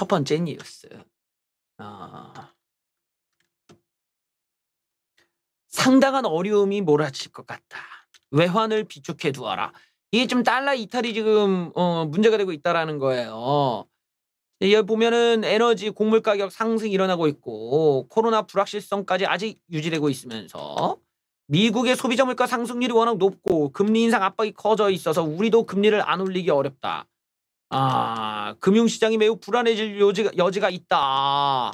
첫번째 뉴스. 어, 상당한 어려움이 몰아칠 것 같다. 외환을 비축해 두어라. 이게 좀 달러 이탈이 지금 어, 문제가 되고 있다라는 거예요. 여기 예, 보면은 에너지 곡물 가격 상승 일어나고 있고 코로나 불확실성까지 아직 유지되고 있으면서 미국의 소비자 물가 상승률이 워낙 높고 금리 인상 압박이 커져 있어서 우리도 금리를 안 올리기 어렵다. 아, 금융시장이 매우 불안해질 여지가, 여지가 있다.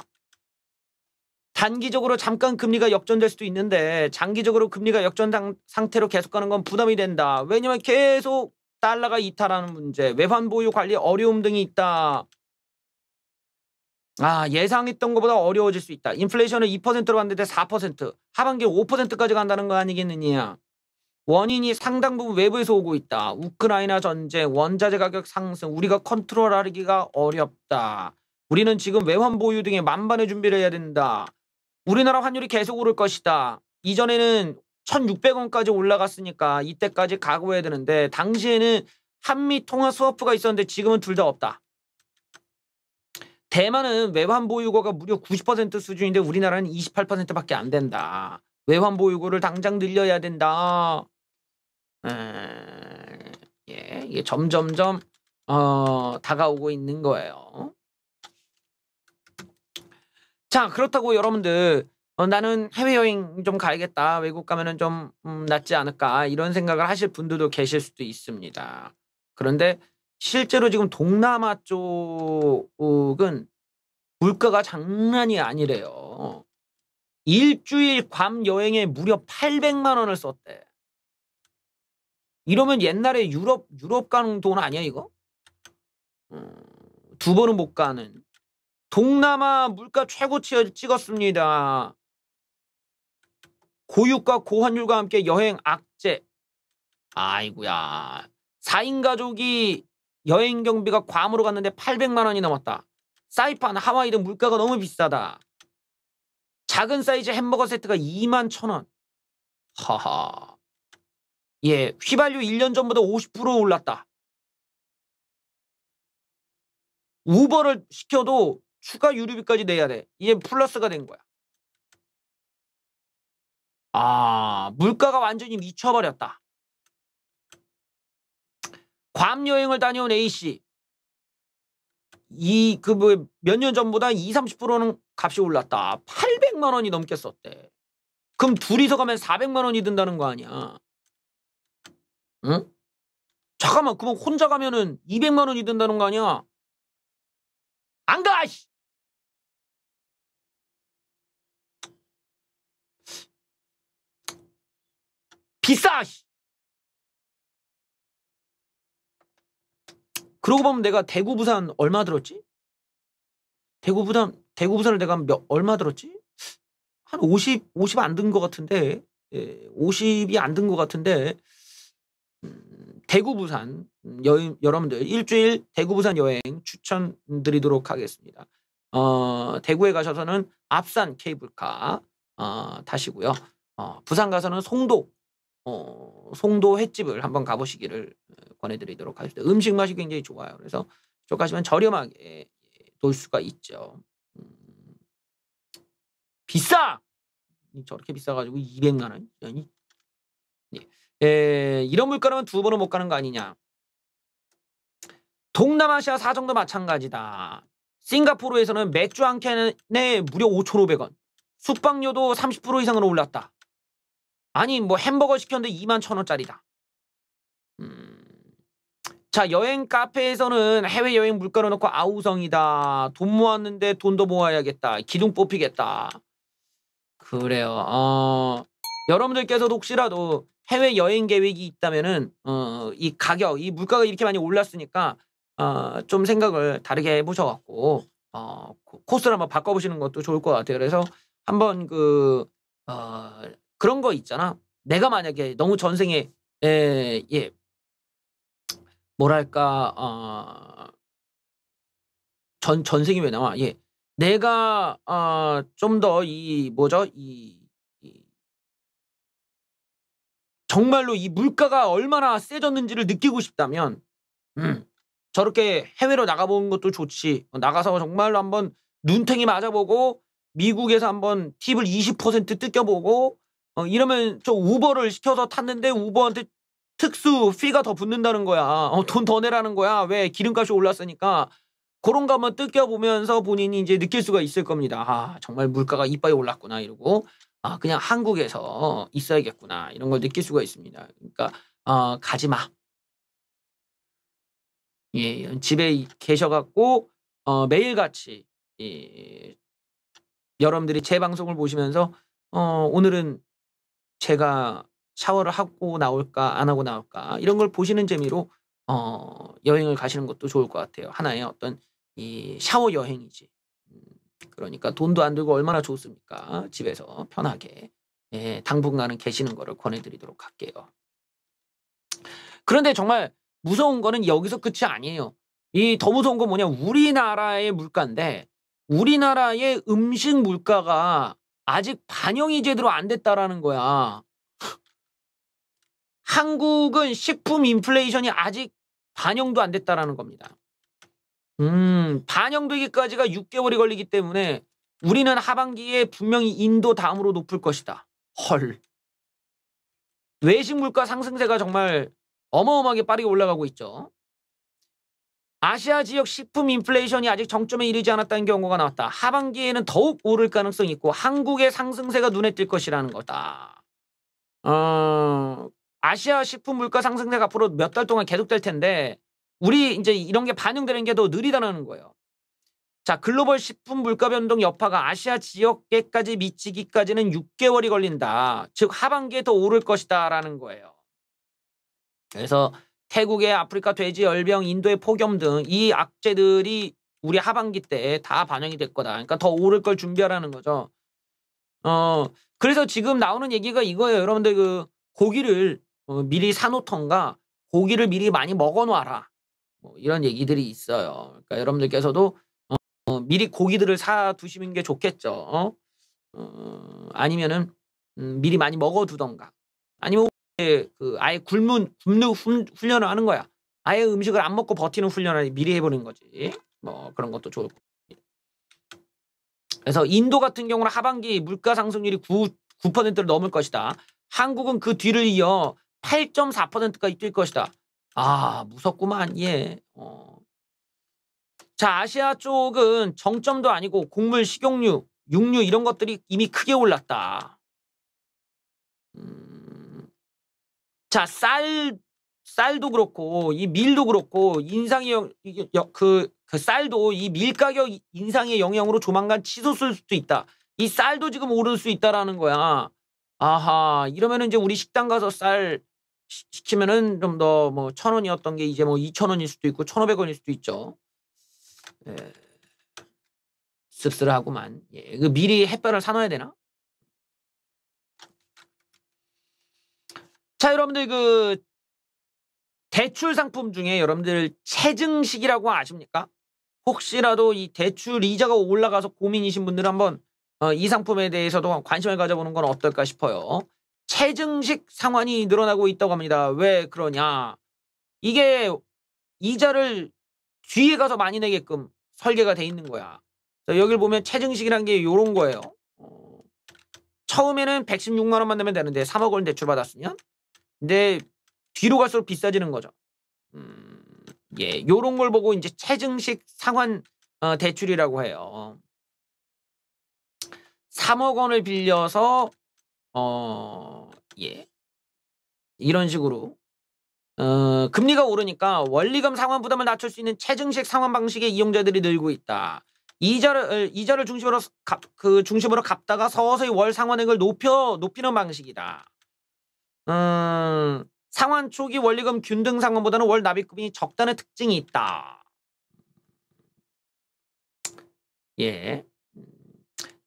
단기적으로 잠깐 금리가 역전될 수도 있는데 장기적으로 금리가 역전 상태로 계속 가는 건 부담이 된다. 왜냐면 계속 달러가 이탈하는 문제, 외환 보유 관리 어려움 등이 있다. 아, 예상했던 것보다 어려워질 수 있다. 인플레이션을 2%로 봤는데 4%, 하반기 5%까지 간다는 거 아니겠느냐. 원인이 상당 부분 외부에서 오고 있다. 우크라이나 전쟁, 원자재 가격 상승, 우리가 컨트롤하기가 어렵다. 우리는 지금 외환 보유 등의 만반의 준비를 해야 된다. 우리나라 환율이 계속 오를 것이다. 이전에는 1,600원까지 올라갔으니까 이때까지 각오해야 되는데 당시에는 한미 통화 스와프가 있었는데 지금은 둘 다 없다. 대만은 외환 보유고가 무려 90% 수준인데 우리나라는 28%밖에 안 된다. 외환 보유고를 당장 늘려야 된다. 예, 이게 점점점 어, 다가오고 있는 거예요. 자, 그렇다고 여러분들 어, 나는 해외여행 좀 가야겠다. 외국 가면은 좀 음, 낫지 않을까. 이런 생각을 하실 분들도 계실 수도 있습니다. 그런데 실제로 지금 동남아 쪽은 물가가 장난이 아니래요. 일주일 괌 여행에 무려 800만 원을 썼대. 이러면 옛날에 유럽 유럽 가는 돈 아니야 이거? 어, 두 번은 못 가는 동남아 물가 최고치를 찍었습니다. 고유가 고환율과 함께 여행 악재. 아이구야 4인 가족이 여행 경비가 괌으로 갔는데 800만 원이 넘었다. 사이판, 하와이 등 물가가 너무 비싸다. 작은 사이즈 햄버거 세트가 2만 천 원. 하하. 예, 휘발유 1년 전보다 50% 올랐다. 우버를 시켜도 추가 유류비까지 내야 돼. 이게 플러스가 된 거야. 아, 물가가 완전히 미쳐버렸다. 괌 여행을 다녀온 A씨. 이, 그, 뭐, 몇 년 전보다 20, 30%는 값이 올랐다. 800만 원이 넘게 썼대. 그럼 둘이서 가면 400만 원이 든다는 거 아니야. 응? 잠깐만 그럼 혼자 가면은 200만 원이 든다는 거 아니야? 안 가! 씨! 비싸! 씨! 그러고 보면 내가 대구 부산 얼마 들었지? 대구 부산 대구 부산을 내가 몇, 얼마 들었지? 한 50, 50 안든 것 같은데, 예, 50이 안 든 것 같은데, 음, 대구 부산 여 여러분들 일주일 대구 부산 여행 추천드리도록 하겠습니다. 어, 대구에 가셔서는 앞산 케이블카 어, 타시고요. 어, 부산 가서는 송도 어, 송도 횟집을 한번 가보시기를 어, 권해드리도록 하겠습니다. 음식 맛이 굉장히 좋아요. 그래서 쪽 가시면 저렴하게 놀 예, 수가 있죠. 음. 비싸! 저렇게 비싸가지고 200만 원? 에, 이런 물가라면 두 번은 못 가는 거 아니냐. 동남아시아 사정도 마찬가지다. 싱가포르에서는 맥주 한 캔에 무려 5,500원. 숙박료도 30% 이상으로 올랐다. 아니 뭐 햄버거 시켰는데 2만 천원짜리다. 음... 자 여행 카페에서는 해외여행 물가로 놓고 아우성이다. 돈 모았는데 돈도 모아야겠다. 기둥 뽑히겠다. 그래요. 어... 여러분들께서도 혹시라도 해외 여행 계획이 있다면은 어, 이 가격, 이 물가가 이렇게 많이 올랐으니까 어, 좀 생각을 다르게 해보셔갖고 어, 코스를 한번 바꿔보시는 것도 좋을 것 같아요. 그래서 한번 그 어, 그런 거 있잖아. 내가 만약에 너무 전생에 에, 예 뭐랄까 어, 전 전생이 왜 나와? 예, 내가 어, 좀 더 이 뭐죠 이 정말로 이 물가가 얼마나 세졌는지를 느끼고 싶다면 음, 저렇게 해외로 나가보는 것도 좋지. 뭐 나가서 정말로 한번 눈탱이 맞아보고 미국에서 한번 팁을 20% 뜯겨보고 어, 이러면 저 우버를 시켜서 탔는데 우버한테 특수 피가 더 붙는다는 거야. 어, 돈더 내라는 거야. 왜 기름값이 올랐으니까 그런 거 한번 뜯겨보면서 본인이 이제 느낄 수가 있을 겁니다. 아 정말 물가가 이빨이 올랐구나 이러고 아, 그냥 한국에서 있어야겠구나 이런 걸 느낄 수가 있습니다. 그러니까 어, 가지 마. 예, 집에 계셔갖고 어, 매일같이 예, 여러분들이 제 방송을 보시면서 어, 오늘은 제가 샤워를 하고 나올까 안 하고 나올까 이런 걸 보시는 재미로 어, 여행을 가시는 것도 좋을 것 같아요. 하나의 어떤 이 샤워 여행이지. 그러니까 돈도 안 들고 얼마나 좋습니까? 집에서 편하게 예, 당분간은 계시는 거를 권해드리도록 할게요. 그런데 정말 무서운 거는 여기서 끝이 아니에요. 이 더 무서운 건 뭐냐? 우리나라의 물가인데 우리나라의 음식 물가가 아직 반영이 제대로 안 됐다라는 거야. 한국은 식품 인플레이션이 아직 반영도 안 됐다라는 겁니다. 음, 반영되기까지가 6개월이 걸리기 때문에 우리는 하반기에 분명히 인도 다음으로 높을 것이다. 헐. 외식 물가 상승세가 정말 어마어마하게 빠르게 올라가고 있죠. 아시아 지역 식품 인플레이션이 아직 정점에 이르지 않았다는 경고가 나왔다. 하반기에는 더욱 오를 가능성이 있고 한국의 상승세가 눈에 띌 것이라는 거다. 어, 아시아 식품 물가 상승세가 앞으로 몇 달 동안 계속될 텐데 우리 이제 이런 게 반영되는 게 더 느리다는 거예요. 자, 글로벌 식품 물가 변동 여파가 아시아 지역에까지 미치기까지는 6개월이 걸린다. 즉 하반기에 더 오를 것이다라는 거예요. 그래서 태국의 아프리카 돼지 열병, 인도의 폭염 등 이 악재들이 우리 하반기 때 다 반영이 될 거다. 그러니까 더 오를 걸 준비하라는 거죠. 어, 그래서 지금 나오는 얘기가 이거예요. 여러분들 그 고기를 어, 미리 사놓던가 고기를 미리 많이 먹어놔라. 뭐 이런 얘기들이 있어요. 그러니까 여러분들께서도 어, 어, 미리 고기들을 사 두시는 게 좋겠죠. 어? 어 아니면은 음, 미리 많이 먹어 두던가. 아니면 그 아예 굶은 굶는 훈련을 하는 거야. 아예 음식을 안 먹고 버티는 훈련을 미리 해보는 거지. 뭐 그런 것도 좋을 것 같아요. 그래서 인도 같은 경우는 하반기 물가 상승률이 9, 9%를 넘을 것이다. 한국은 그 뒤를 이어 8.4%까지 뛸 것이다. 아 무섭구만 예. 어. 자 아시아 쪽은 정점도 아니고 곡물 식용유, 육류 이런 것들이 이미 크게 올랐다. 음. 자쌀 쌀도 그렇고 이 밀도 그렇고 인상의 영그 그 쌀도 이 밀 가격 인상의 영향으로 조만간 치솟을 수도 있다. 이 쌀도 지금 오를 수 있다라는 거야. 아하 이러면 이제 우리 식당 가서 쌀 시키면은 좀 더 뭐 천 원이었던 게 이제 뭐 이천 원일 수도 있고 천오백 원일 수도 있죠. 예. 씁쓸하고만 예. 그 미리 햇볕을 사놔야 되나? 자 여러분들 그 대출 상품 중에 여러분들 체증식이라고 아십니까? 혹시라도 이 대출 이자가 올라가서 고민이신 분들 한번 어, 이 상품에 대해서도 관심을 가져보는 건 어떨까 싶어요. 체증식 상환이 늘어나고 있다고 합니다. 왜 그러냐? 이게 이자를 뒤에 가서 많이 내게끔 설계가 돼 있는 거야. 여기를 보면 체증식이란 게 이런 거예요. 어, 처음에는 116만 원만 내면 되는데 3억 원 대출 받았으면 근데 뒤로 갈수록 비싸지는 거죠. 음, 예, 요런 걸 보고 이제 체증식 상환 어, 대출이라고 해요. 3억 원을 빌려서 어, 예. 이런 식으로 어, 금리가 오르니까 원리금 상환 부담을 낮출 수 있는 최증식 상환 방식의 이용자들이 늘고 있다. 이자를 어, 이자를 중심으로 갚, 그 중심으로 갚다가 서서히 월 상환액을 높여 높이는 방식이다. 음, 상환 초기 원리금 균등 상환보다는 월 납입금이 적다는 특징이 있다. 예.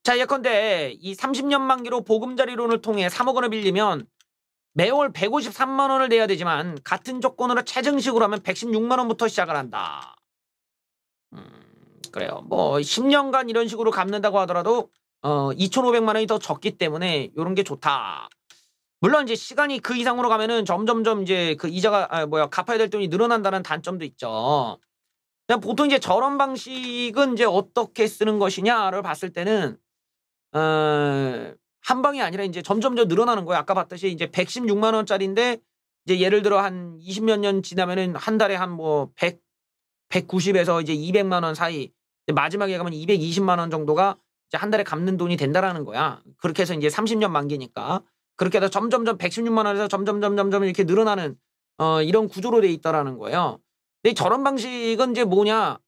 자 예컨대 이 30년 만기로 보금자리론을 통해 3억 원을 빌리면 매월 153만 원을 내야 되지만 같은 조건으로 최증식으로 하면 116만 원부터 시작을 한다. 음, 그래요. 뭐 10년간 이런 식으로 갚는다고 하더라도 어 2,500만 원이 더 적기 때문에 이런 게 좋다. 물론 이제 시간이 그 이상으로 가면은 점점점 이제 그 이자가 아, 뭐야 갚아야 될 돈이 늘어난다는 단점도 있죠. 보통 이제 저런 방식은 이제 어떻게 쓰는 것이냐를 봤을 때는 어, 한 방이 아니라 이제 점점 늘어나는 거예요. 아까 봤듯이 이제 116만 원짜리인데 이제 예를 들어 한 20몇 년 지나면은 한 달에 한 뭐 100, 190에서 이제 200만 원 사이 마지막에 가면 220만 원 정도가 이제 한 달에 갚는 돈이 된다라는 거야. 그렇게 해서 이제 30년 만기니까 그렇게 해서 점점점 116만 원에서 점점점점점 이렇게 늘어나는 어, 이런 구조로 돼 있다라는 거예요. 근데 저런 방식은 이제 뭐냐?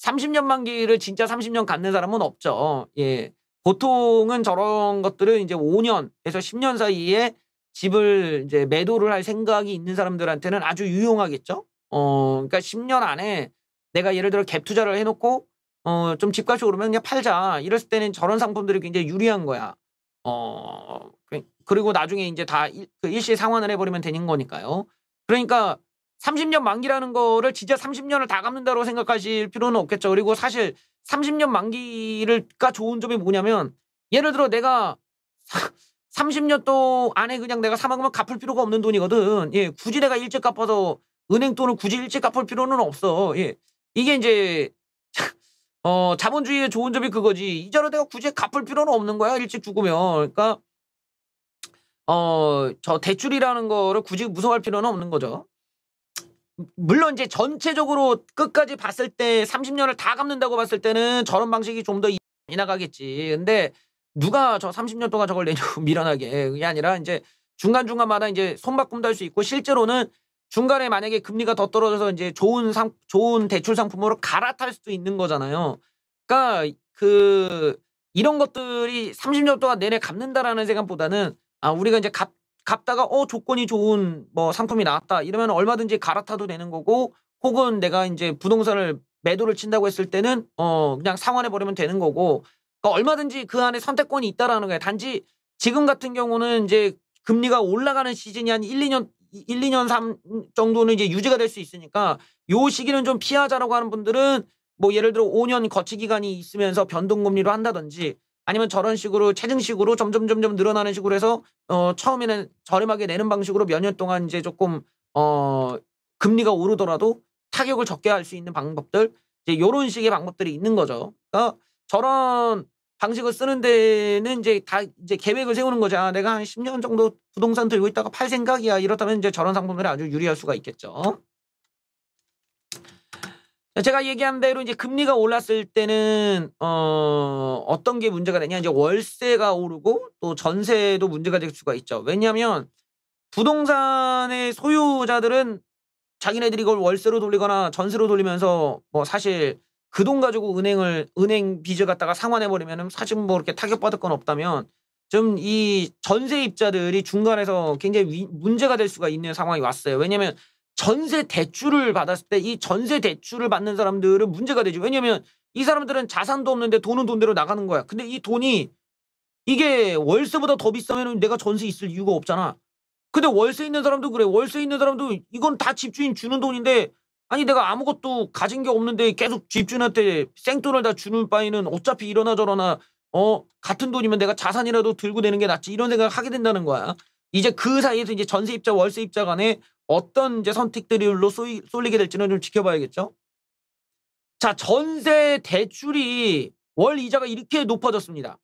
30년 만기를 진짜 30년 갚는 사람은 없죠. 예. 보통은 저런 것들은 이제 5년에서 10년 사이에 집을 이제 매도를 할 생각이 있는 사람들한테는 아주 유용하겠죠. 어, 그러니까 10년 안에 내가 예를 들어 갭 투자를 해놓고 어, 좀 집값이 오르면 그냥 팔자. 이럴 때는 저런 상품들이 굉장히 유리한 거야. 어, 그, 그리고 나중에 이제 다 일, 그 일시에 상환을 해버리면 되는 거니까요. 그러니까 30년 만기라는 거를 진짜 30년을 다 갚는다고 생각하실 필요는 없겠죠. 그리고 사실 30년 만기를가 좋은 점이 뭐냐면 예를 들어 내가 30년 또 안에 그냥 내가 사망하면 갚을 필요가 없는 돈이거든. 예, 굳이 내가 일찍 갚아서 은행 돈을 굳이 일찍 갚을 필요는 없어. 예, 이게 이제 어 자본주의의 좋은 점이 그거지. 이자로 내가 굳이 갚을 필요는 없는 거야. 일찍 죽으면. 그러니까 어 저 대출이라는 거를 굳이 무서워할 필요는 없는 거죠. 물론 이제 전체적으로 끝까지 봤을 때 30년을 다 갚는다고 봤을 때는 저런 방식이 좀 더 이나가겠지. 근데 누가 저 30년 동안 저걸 내냐고 미련하게 그게 아니라 이제 중간중간마다 이제 손바꿈도 할 수 있고 실제로는 중간에 만약에 금리가 더 떨어져서 이제 좋은 상 좋은 대출 상품으로 갈아탈 수도 있는 거잖아요. 그러니까 그 이런 것들이 30년 동안 내내 갚는다라는 생각보다는 아 우리가 이제 갚 갔다가 어 조건이 좋은 뭐 상품이 나왔다 이러면 얼마든지 갈아타도 되는 거고 혹은 내가 이제 부동산을 매도를 친다고 했을 때는 어 그냥 상환해 버리면 되는 거고 그러니까 얼마든지 그 안에 선택권이 있다라는 거예요. 단지 지금 같은 경우는 이제 금리가 올라가는 시즌이 한 1, 2년 1, 2년 3 정도는 이제 유지가 될 수 있으니까 요 시기는 좀 피하자라고 하는 분들은 뭐 예를 들어 5년 거치 기간이 있으면서 변동금리로 한다든지 아니면 저런 식으로 체증식으로 점점 점점 늘어나는 식으로 해서 어 처음에는 저렴하게 내는 방식으로 몇 년 동안 이제 조금 어 금리가 오르더라도 타격을 적게 할 수 있는 방법들 이제 요런 식의 방법들이 있는 거죠. 그러니까 저런 방식을 쓰는 데는 이제 다 이제 계획을 세우는 거죠. 아, 내가 한 10년 정도 부동산 들고 있다가 팔 생각이야. 이렇다면 이제 저런 상품들이 아주 유리할 수가 있겠죠. 그러니까 제가 얘기한 대로 이제 금리가 올랐을 때는 어 어떤 게 문제가 되냐 이제 월세가 오르고 또 전세도 문제가 될 수가 있죠. 왜냐하면 부동산의 소유자들은 자기네들이 이걸 월세로 돌리거나 전세로 돌리면서 뭐 사실 그 돈 가지고 은행을 은행 빚을 갖다가 상환해 버리면은 사실 뭐이렇게 타격받을 건 없다면 좀 이 전세입자들이 중간에서 굉장히 위, 문제가 될 수가 있는 상황이 왔어요. 왜냐하면 전세 대출을 받았을 때 이 전세 대출을 받는 사람들은 문제가 되죠. 왜냐하면 이 사람들은 자산도 없는데 돈은 돈대로 나가는 거야. 근데 이 돈이 이게 월세보다 더 비싸면 내가 전세 있을 이유가 없잖아. 근데 월세 있는 사람도 그래. 월세 있는 사람도 이건 다 집주인 주는 돈인데 아니 내가 아무것도 가진 게 없는데 계속 집주인한테 생돈을 다 주는 바에는 어차피 이러나 저러나 어 같은 돈이면 내가 자산이라도 들고 내는 게 낫지 이런 생각을 하게 된다는 거야. 이제 그 사이에서 이제 전세 입자 월세 입자 간에 어떤 이제 선택들로 쏘이, 쏠리게 될지는 좀 지켜봐야겠죠. 자, 전세 대출이 월 이자가 이렇게 높아졌습니다.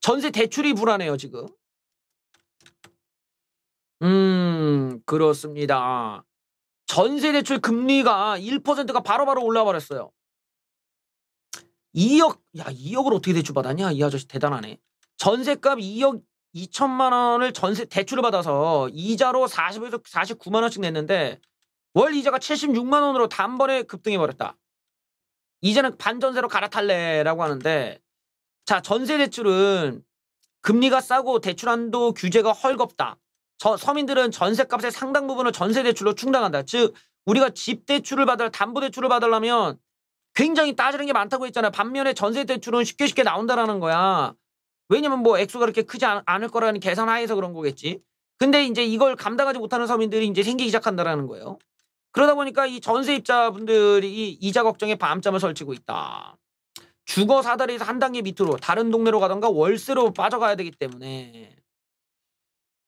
전세 대출이 불안해요, 지금. 음, 그렇습니다. 전세 대출 금리가 1%가 바로바로 올라 버렸어요. 2억, 야, 2억을 어떻게 대출받았냐? 이 아저씨 대단하네. 전세값 2억, 2천만 원을 전세 대출을 받아서 이자로 40에서 49만 원씩 냈는데 월 이자가 76만 원으로 단번에 급등해 버렸다. 이제는 반전세로 갈아탈래라고 하는데 자 전세 대출은 금리가 싸고 대출 한도 규제가 헐겁다. 저 서민들은 전세값의 상당 부분을 전세 대출로 충당한다. 즉 우리가 집 대출을 받을 담보 대출을 받으려면 굉장히 따지는 게 많다고 했잖아요. 반면에 전세 대출은 쉽게 쉽게 나온다라는 거야. 왜냐면 뭐 액수가 그렇게 크지 않, 을 거라는 계산 하에서 그런 거겠지. 근데 이제 이걸 감당하지 못하는 서민들이 이제 생기기 시작한다라는 거예요. 그러다 보니까 이 전세입자분들이 이자 걱정에 밤잠을 설치고 있다. 주거 사다리에서 한 단계 밑으로 다른 동네로 가던가 월세로 빠져가야 되기 때문에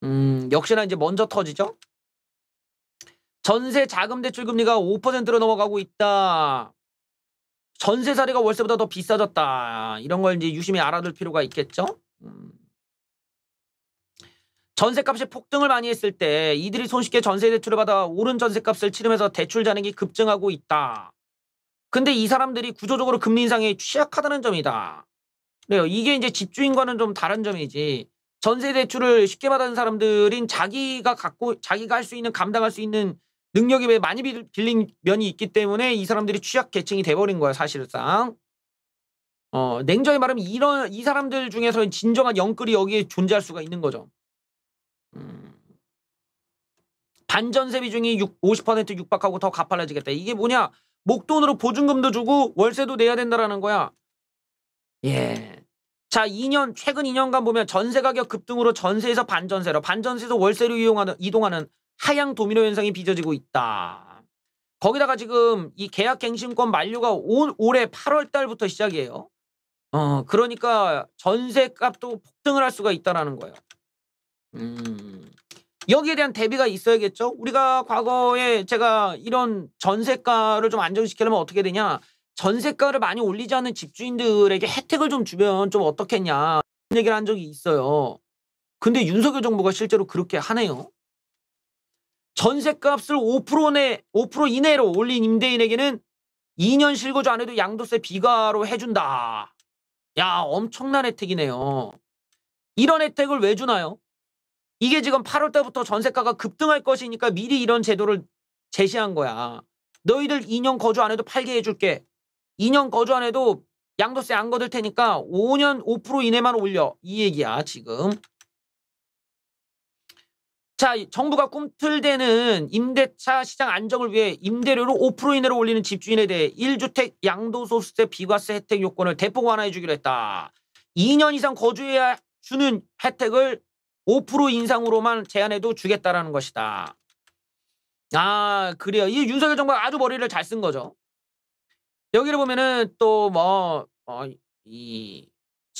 음 역시나 이제 먼저 터지죠. 전세 자금 대출 금리가 5%로 넘어가고 있다. 전세사리가 월세보다 더 비싸졌다. 이런 걸 이제 유심히 알아둘 필요가 있겠죠. 음. 전세값이 폭등을 많이 했을 때 이들이 손쉽게 전세 대출을 받아 오른 전세값을 치르면서 대출 잔액이 급증하고 있다. 근데 이 사람들이 구조적으로 금리 인상에 취약하다는 점이다. 그래요. 이게 이제 집주인과는 좀 다른 점이지. 전세 대출을 쉽게 받은 사람들은 자기가 갖고 자기가 할 수 있는 감당할 수 있는 능력이 왜 많이 빌린 면이 있기 때문에 이 사람들이 취약 계층이 돼버린 거야 사실상. 어 냉정히 말하면 이런 이 사람들 중에서 진정한 영끌이 여기에 존재할 수가 있는 거죠. 음. 반전세 비중이 50% 육박하고 더 가팔라지겠다. 이게 뭐냐? 목돈으로 보증금도 주고 월세도 내야 된다라는 거야. 예. 자, 2년 최근 2년간 보면 전세 가격 급등으로 전세에서 반전세로 반전세에서 월세로 이용하는 이동하는 하향 도미노 현상이 빚어지고 있다. 거기다가 지금 이 계약갱신권 만료가 올, 올해 8월 달부터 시작이에요. 어, 그러니까 전세값도 폭등을 할 수가 있다라는 거예요. 음, 여기에 대한 대비가 있어야겠죠. 우리가 과거에 제가 이런 전세가를 좀 안정시키려면 어떻게 되냐? 전세가를 많이 올리지 않는 집주인들에게 혜택을 좀 주면 좀 어떻겠냐? 이런 얘기를 한 적이 있어요. 근데 윤석열 정부가 실제로 그렇게 하네요. 전세값을 5% 내, 5% 이내로 올린 임대인에게는 2년 실거주 안 해도 양도세 비과로 해준다. 야 엄청난 혜택이네요. 이런 혜택을 왜 주나요? 이게 지금 8월 때부터 전세가가 급등할 것이니까 미리 이런 제도를 제시한 거야. 너희들 2년 거주 안 해도 팔게 해줄게. 2년 거주 안 해도 양도세 안 거둘 테니까 5년 5% 이내만 올려. 이 얘기야 지금. 자, 정부가 꿈틀대는 임대차 시장 안정을 위해 임대료를 5% 이내로 올리는 집주인에 대해 1주택 양도소득세 비과세 혜택 요건을 대폭 완화해 주기로 했다. 2년 이상 거주해야 주는 혜택을 5% 인상으로만 제한해도 주겠다라는 것이다. 아, 그래요. 이 윤석열 정부가 아주 머리를 잘 쓴 거죠. 여기를 보면은 또 뭐, 어, 이,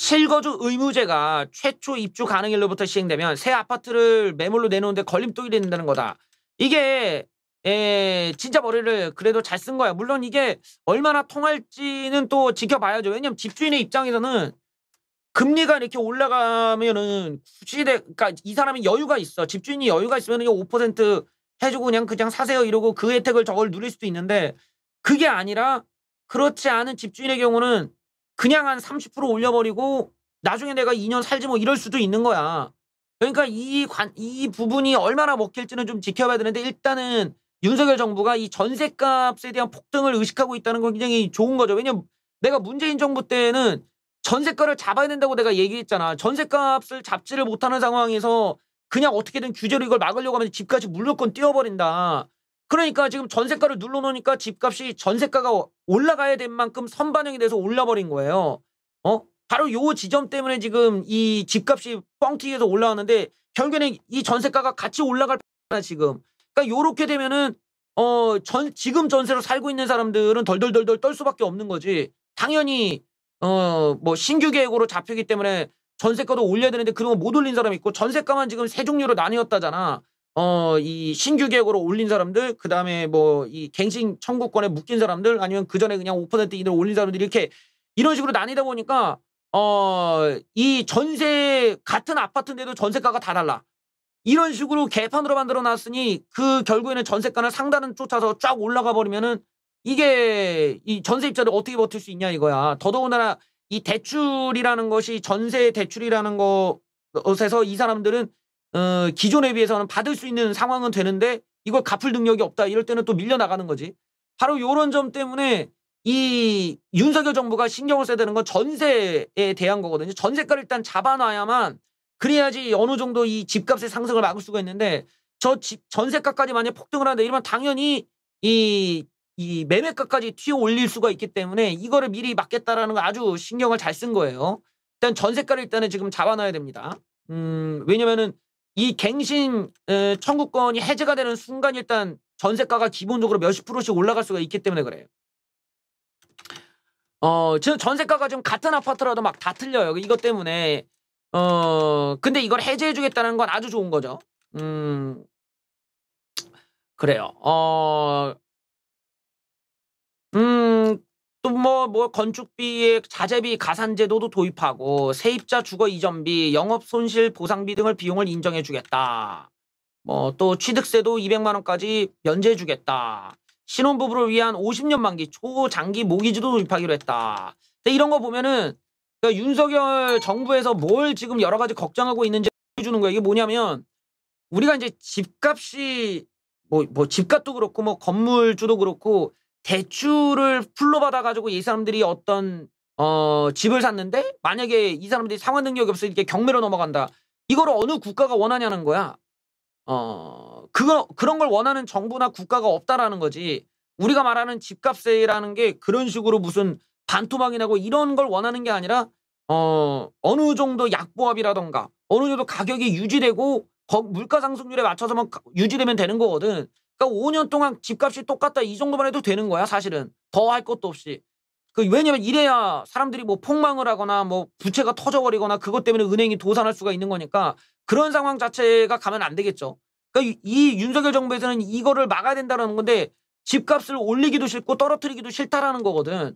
실거주 의무제가 최초 입주 가능일로부터 시행되면 새 아파트를 매물로 내놓는데 걸림돌이 된다는 거다. 이게 에, 진짜 머리를 그래도 잘 쓴 거야. 물론 이게 얼마나 통할지는 또 지켜봐야죠. 왜냐면 집주인의 입장에서는 금리가 이렇게 올라가면은 굳이 내, 그러니까 이 사람이 여유가 있어. 집주인이 여유가 있으면 5 해주고 그냥 그냥 사세요 이러고 그 혜택을 저걸 누릴 수도 있는데 그게 아니라 그렇지 않은 집주인의 경우는 그냥 한 30% 올려버리고 나중에 내가 2년 살지 뭐 이럴 수도 있는 거야. 그러니까 이, 관, 이 부분이 얼마나 먹힐지는 좀 지켜봐야 되는데 일단은 윤석열 정부가 이 전세값에 대한 폭등을 의식하고 있다는 건 굉장히 좋은 거죠. 왜냐면 내가 문재인 정부 때는 전세가를 잡아야 된다고 내가 얘기했잖아. 전세값을 잡지를 못하는 상황에서 그냥 어떻게든 규제로 이걸 막으려고 하면 집까지 물로건 뛰어버린다. 그러니까 지금 전세가를 눌러놓으니까 집값이 전세가가 올라가야 된 만큼 선반영이 돼서 올라버린 거예요. 어? 바로 요 지점 때문에 지금 이 집값이 뻥튀기해서 올라왔는데 결국에는 이 전세가가 같이 올라갈 지금. 그러니까 요렇게 되면은 어 전 지금 전세로 살고 있는 사람들은 덜덜덜덜 떨 수밖에 없는 거지. 당연히 어 뭐 신규 계획으로 잡히기 때문에 전세가도 올려야 되는데 그동안못 올린 사람이 있고 전세가만 지금 세 종류로 나뉘었다잖아. 어, 이 신규 계획으로 올린 사람들, 그 다음에 뭐, 이 갱신 청구권에 묶인 사람들, 아니면 그 전에 그냥 5% 이대로 올린 사람들, 이렇게 이런 식으로 나뉘다 보니까, 어, 이 전세, 같은 아파트인데도 전세가가 다 달라. 이런 식으로 개판으로 만들어 놨으니 그 결국에는 전세가는 상단은 쫓아서 쫙 올라가 버리면은 이게 이 전세입자를 어떻게 버틸 수 있냐 이거야. 더더군다나 이 대출이라는 것이 전세 대출이라는 것에서 이 사람들은 어, 기존에 비해서는 받을 수 있는 상황은 되는데 이걸 갚을 능력이 없다 이럴 때는 또 밀려나가는 거지. 바로 이런 점 때문에 이 윤석열 정부가 신경을 써야 되는 건 전세에 대한 거거든요. 전세가를 일단 잡아놔야만 그래야지 어느 정도 이 집값의 상승을 막을 수가 있는데 저 집 전세가까지 만약 폭등을 하는데 이러면 당연히 이, 이 매매가까지 튀어 올릴 수가 있기 때문에 이거를 미리 막겠다라는 거 아주 신경을 잘 쓴 거예요. 일단 전세가를 일단은 지금 잡아놔야 됩니다. 음, 왜냐면은 이 갱신 청구권이 해제가 되는 순간 일단 전세가가 기본적으로 몇십 프로씩 올라갈 수가 있기 때문에 그래요. 어, 지금 전세가가 지금 같은 아파트라도 막 다 틀려요. 이것 때문에. 어, 근데 이걸 해제해주겠다는 건 아주 좋은 거죠. 음, 그래요. 어, 음, 또뭐뭐 뭐, 뭐 건축비의 자재비 가산제도도 도입하고 세입자 주거 이전비, 영업 손실 보상비 등을 비용을 인정해 주겠다. 뭐 또 취득세도 200만 원까지 면제해 주겠다. 신혼부부를 위한 50년 만기 초장기 모기지도 도입하기로 했다. 근데 이런 거 보면은 그러니까 윤석열 정부에서 뭘 지금 여러 가지 걱정하고 있는지 주는 거야 이게 뭐냐면 우리가 이제 집값이 뭐, 뭐 집값도 그렇고 뭐 건물주도 그렇고 대출을 풀로 받아가지고이 사람들이 어떤 어, 집을 샀는데 만약에 이 사람들이 상환 능력이 없어 이렇게 경매로 넘어간다. 이거를 어느 국가가 원하냐는 거야. 어, 그거 그런 걸 원하는 정부나 국가가 없다라는 거지. 우리가 말하는 집값세라는 게 그런 식으로 무슨 반토막이 나고 이런 걸 원하는 게 아니라 어, 어느 정도 약보합이라던가 어느 정도 가격이 유지되고 물가 상승률에 맞춰서만 유지되면 되는 거거든. 그러니까 5년 동안 집값이 똑같다 이 정도만 해도 되는 거야 사실은 더 할 것도 없이 그 왜냐면 이래야 사람들이 뭐 폭망을 하거나 뭐 부채가 터져버리거나 그것 때문에 은행이 도산할 수가 있는 거니까 그런 상황 자체가 가면 안 되겠죠. 그러니까 이 윤석열 정부에서는 이거를 막아야 된다는 건데 집값을 올리기도 싫고 떨어뜨리기도 싫다라는 거거든.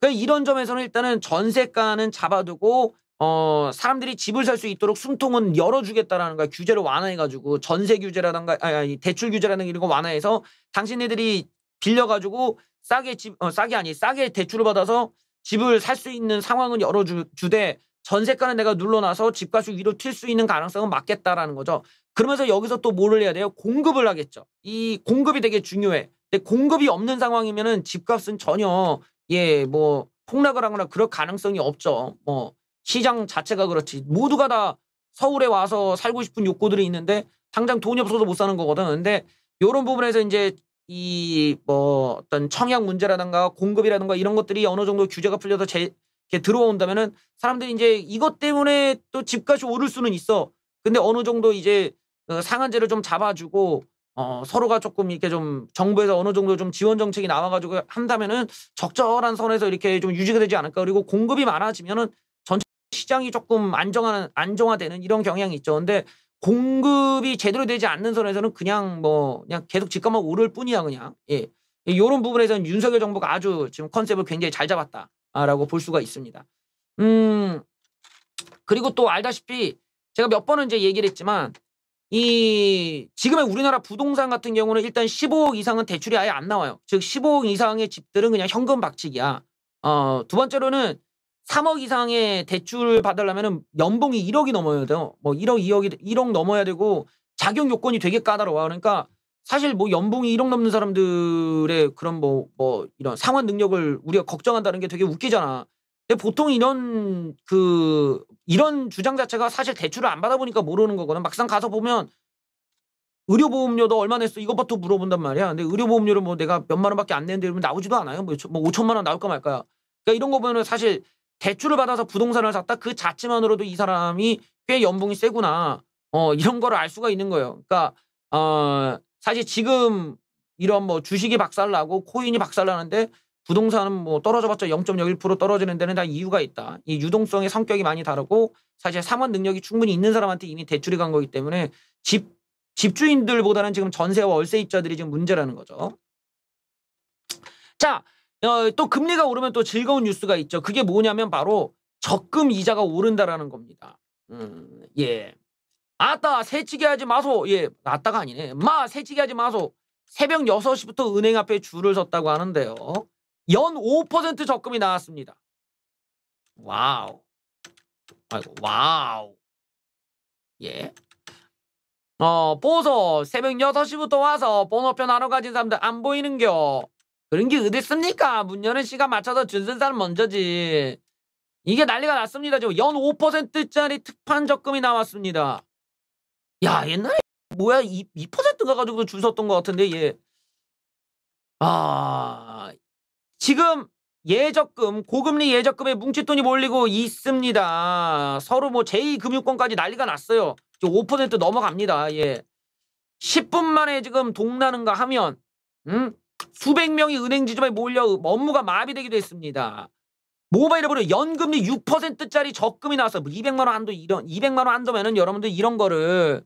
그러니까 이런 점에서는 일단은 전세가는 잡아두고 어, 사람들이 집을 살 수 있도록 숨통은 열어주겠다라는 거야. 규제를 완화해가지고 전세 규제라든가 아니, 아니 대출 규제라는 이런 거 완화해서 당신네들이 빌려가지고 싸게 집, 어, 싸게 아니 싸게 대출을 받아서 집을 살 수 있는 상황은 열어주되 전세가는 내가 눌러놔서 집값을 위로 튈 수 있는 가능성은 맞겠다라는 거죠. 그러면서 여기서 또 뭐를 해야 돼요? 공급을 하겠죠. 이 공급이 되게 중요해. 근데 공급이 없는 상황이면은 집값은 전혀 예뭐 폭락을 하거나 그럴 가능성이 없죠. 뭐 시장 자체가 그렇지. 모두가 다 서울에 와서 살고 싶은 욕구들이 있는데 당장 돈이 없어서 못 사는 거거든. 근데 이런 부분에서 이제 이 뭐 어떤 청약 문제라든가 공급이라든가 이런 것들이 어느 정도 규제가 풀려서 제, 들어온다면은 사람들이 이제 이것 때문에 또 집값이 오를 수는 있어. 근데 어느 정도 이제 어, 상한제를 좀 잡아주고 어, 서로가 조금 이렇게 좀 정부에서 어느 정도 좀 지원 정책이 나와가지고 한다면은 적절한 선에서 이렇게 좀 유지가 되지 않을까. 그리고 공급이 많아지면은 시장이 조금 안정하는 안정화되는 이런 경향이 있죠. 근데 공급이 제대로 되지 않는 선에서는 그냥 뭐 그냥 계속 집값만 오를 뿐이야 그냥 예 이런 예, 부분에서는 윤석열 정부가 아주 지금 컨셉을 굉장히 잘 잡았다라고 볼 수가 있습니다. 음 그리고 또 알다시피 제가 몇 번은 이제 얘기를 했지만 이 지금의 우리나라 부동산 같은 경우는 일단 15억 이상은 대출이 아예 안 나와요. 즉 15억 이상의 집들은 그냥 현금 박치기야. 어두 번째로는 3억 이상의 대출을 받으려면 연봉이 1억이 넘어야 돼요. 뭐 1억, 2억이 1억 넘어야 되고 자격 요건이 되게 까다로워. 그러니까 사실 뭐 연봉이 1억 넘는 사람들의 그런 뭐뭐 뭐 이런 상환 능력을 우리가 걱정한다는 게 되게 웃기잖아. 근데 보통 이런 그 이런 주장 자체가 사실 대출을 안 받아보니까 모르는 거거든. 막상 가서 보면 의료보험료도 얼마 냈어? 이것부터 물어본단 말이야. 근데 의료보험료를 뭐 내가 몇만 원밖에 안 내는데 이러면 나오지도 않아요. 뭐, 5천만 뭐 원 나올까 말까야. 그러니까 이런 거보면 사실 대출을 받아서 부동산을 샀다 그 자체만으로도 이 사람이 꽤 연봉이 세구나 어 이런 거를 알 수가 있는 거예요. 그러니까 어 사실 지금 이런 뭐 주식이 박살나고 코인이 박살나는데 부동산은 뭐 떨어져봤자 0.01% 떨어지는 데는 다 이유가 있다. 이 유동성의 성격이 많이 다르고 사실 상환 능력이 충분히 있는 사람한테 이미 대출이 간 거기 때문에 집 집주인들보다는 지금 전세와 월세입자들이 지금 문제라는 거죠. 자, 어, 또 금리가 오르면 또 즐거운 뉴스가 있죠. 그게 뭐냐면 바로 적금 이자가 오른다라는 겁니다. 음, 예. 아따, 새치기 하지 마소. 예, 아따가 아니네. 마, 새치기 하지 마소. 새벽 6시부터 은행 앞에 줄을 섰다고 하는데요. 연 5% 적금이 나왔습니다. 와우. 아이고, 와우. 예. 어, 보소. 새벽 6시부터 와서 번호표 나눠 가진 사람들 안 보이는겨. 그런 게 어딨습니까? 문 여는 시간 맞춰서 준선사는 먼저지. 이게 난리가 났습니다. 연 5%짜리 특판 적금이 나왔습니다. 야 옛날에 뭐야 2, 2%가 가지고 줄 섰던 것 같은데 얘. 아 지금 예적금 고금리 예적금에 뭉칫돈이 몰리고 있습니다. 서로 뭐 제2금융권까지 난리가 났어요. 5% 넘어갑니다. 예. 10분 만에 지금 동나는가 하면 음? 수백 명이 은행 지점에 몰려 업무가 마비되기도 했습니다. 모바일업보로 연금리 6%짜리 적금이 나왔어요. 200만 뭐 원 한도 이런 200만 원 한도면은 여러분들 이런 거를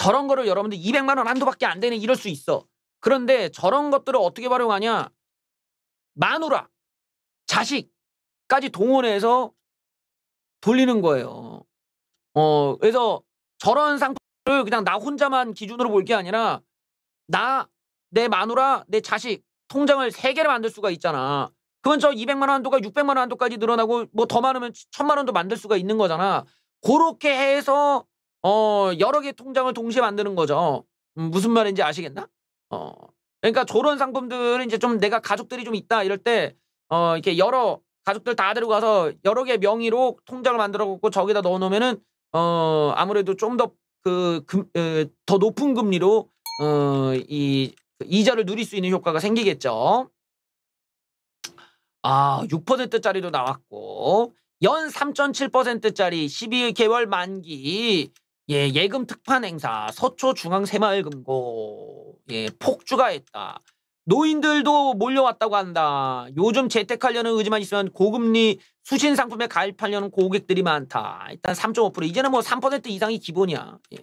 저런 거를 여러분들 200만 원 한도밖에 안 되는 이럴 수 있어. 그런데 저런 것들을 어떻게 활용하냐? 마누라, 자식까지 동원해서 돌리는 거예요. 어, 그래서 저런 상품을 그냥 나 혼자만 기준으로 볼 게 아니라 나내 마누라, 내 자식 통장을 세개를 만들 수가 있잖아. 그건 저 200만 원도가 600만 원도까지 늘어나고 뭐 더 많으면 1000만 원도 만들 수가 있는 거잖아. 그렇게 해서 어 여러 개 통장을 동시에 만드는 거죠. 음, 무슨 말인지 아시겠나? 어. 그러니까 저런 상품들은 이제 좀 내가 가족들이 좀 있다 이럴 때어 이렇게 여러 가족들 다데리고가서 여러 개 명의로 통장을 만들어 갖고 저기다 넣어 놓으면은 어 아무래도 좀 더그더 그, 높은 금리로 어이 그 이자를 누릴 수 있는 효과가 생기겠죠. 아, 6%짜리도 나왔고 연 3.7%짜리 12개월 만기 예, 예금 특판 행사 서초 중앙 새마을 금고 예, 폭주가했다. 노인들도 몰려왔다고 한다. 요즘 재택하려는 의지만 있으면 고금리 수신 상품에 가입하려는 고객들이 많다. 일단 3.5% 이제는 뭐 3% 이상이 기본이야. 예.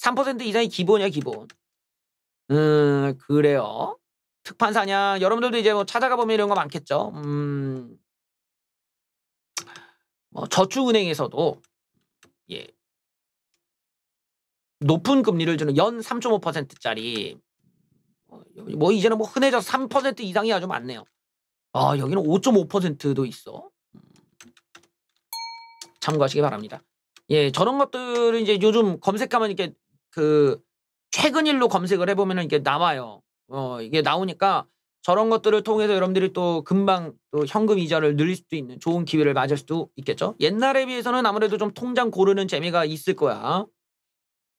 3% 이상이 기본이야 기본. 음, 그래요. 특판 사냥. 여러분들도 이제 뭐 찾아가 보면 이런 거 많겠죠. 음. 뭐 저축은행에서도 예. 높은 금리를 주는 연 3.5%짜리 어, 뭐 이제는 뭐 흔해져서 3% 이상이 아주 많네요. 아, 여기는 5.5%도 있어. 음. 참고하시기 바랍니다. 예, 저런 것들은 이제 요즘 검색하면 이렇게 그 최근 일로 검색을 해보면 이게 나와요. 어, 이게 나오니까 저런 것들을 통해서 여러분들이 또 금방 또 현금 이자를 늘릴 수도 있는 좋은 기회를 맞을 수도 있겠죠. 옛날에 비해서는 아무래도 좀 통장 고르는 재미가 있을 거야.